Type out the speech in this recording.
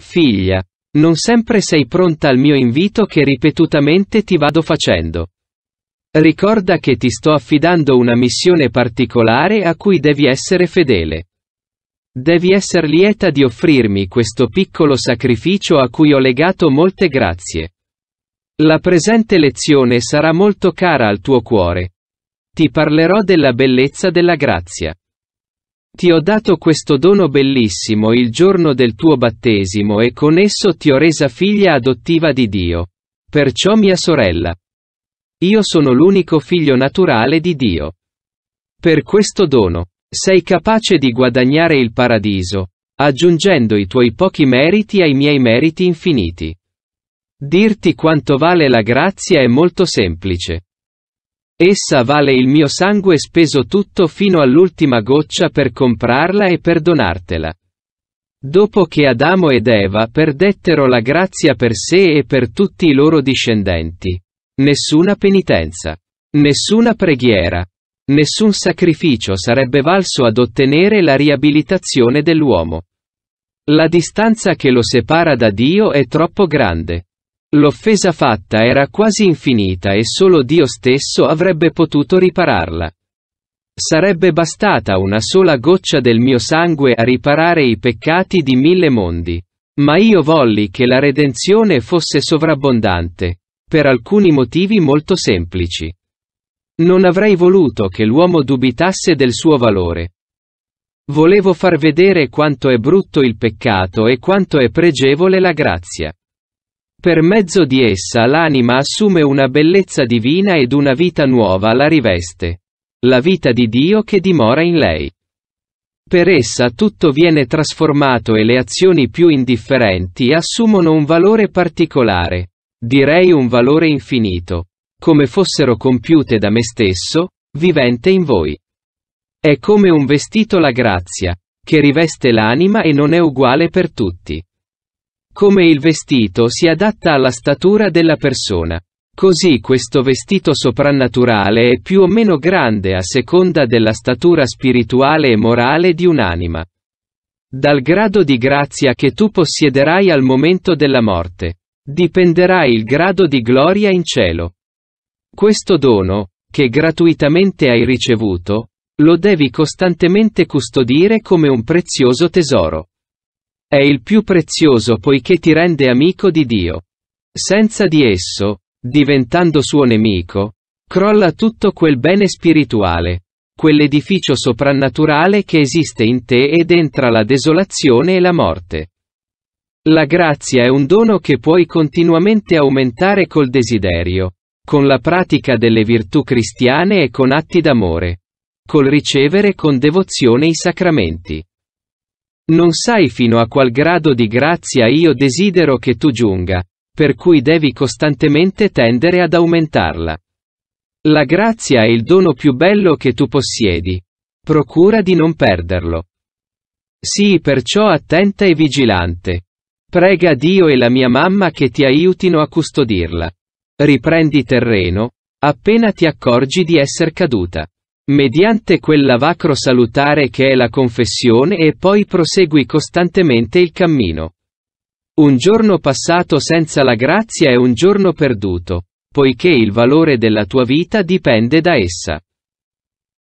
Figlia, non sempre sei pronta al mio invito che ripetutamente ti vado facendo. Ricorda che ti sto affidando una missione particolare a cui devi essere fedele. Devi essere lieta di offrirmi questo piccolo sacrificio a cui ho legato molte grazie. La presente lezione sarà molto cara al tuo cuore. Ti parlerò della bellezza della grazia. Ti ho dato questo dono bellissimo il giorno del tuo battesimo e con esso ti ho resa figlia adottiva di Dio. Perciò mia sorella. Io sono l'unico figlio naturale di Dio. Per questo dono, sei capace di guadagnare il paradiso, aggiungendo i tuoi pochi meriti ai miei meriti infiniti. Dirti quanto vale la grazia è molto semplice. Essa vale il mio sangue speso tutto fino all'ultima goccia per comprarla e per donartela. Dopo che Adamo ed Eva perdettero la grazia per sé e per tutti i loro discendenti. Nessuna penitenza. Nessuna preghiera. Nessun sacrificio sarebbe valso ad ottenere la riabilitazione dell'uomo. La distanza che lo separa da Dio è troppo grande. L'offesa fatta era quasi infinita e solo Dio stesso avrebbe potuto ripararla. Sarebbe bastata una sola goccia del mio sangue a riparare i peccati di mille mondi. Ma io volli che la redenzione fosse sovrabbondante, per alcuni motivi molto semplici. Non avrei voluto che l'uomo dubitasse del suo valore. Volevo far vedere quanto è brutto il peccato e quanto è pregevole la grazia. Per mezzo di essa l'anima assume una bellezza divina ed una vita nuova la riveste. La vita di Dio che dimora in lei. Per essa tutto viene trasformato e le azioni più indifferenti assumono un valore particolare, direi un valore infinito, come fossero compiute da me stesso, vivente in voi. È come un vestito la grazia, che riveste l'anima e non è uguale per tutti. Come il vestito si adatta alla statura della persona. Così questo vestito soprannaturale è più o meno grande a seconda della statura spirituale e morale di un'anima. Dal grado di grazia che tu possiederai al momento della morte, dipenderà il grado di gloria in cielo. Questo dono, che gratuitamente hai ricevuto, lo devi costantemente custodire come un prezioso tesoro. È il più prezioso poiché ti rende amico di Dio. Senza di esso, diventando suo nemico, crolla tutto quel bene spirituale, quell'edificio soprannaturale che esiste in te ed entra la desolazione e la morte. La grazia è un dono che puoi continuamente aumentare col desiderio, con la pratica delle virtù cristiane e con atti d'amore, col ricevere con devozione i sacramenti. Non sai fino a qual grado di grazia io desidero che tu giunga, per cui devi costantemente tendere ad aumentarla. La grazia è il dono più bello che tu possiedi. Procura di non perderlo. Sii perciò attenta e vigilante. Prega Dio e la mia mamma che ti aiutino a custodirla. Riprendi terreno, appena ti accorgi di essere caduta mediante quella vacro salutare che è la confessione e poi prosegui costantemente il cammino. Un giorno passato senza la grazia è un giorno perduto, poiché il valore della tua vita dipende da essa.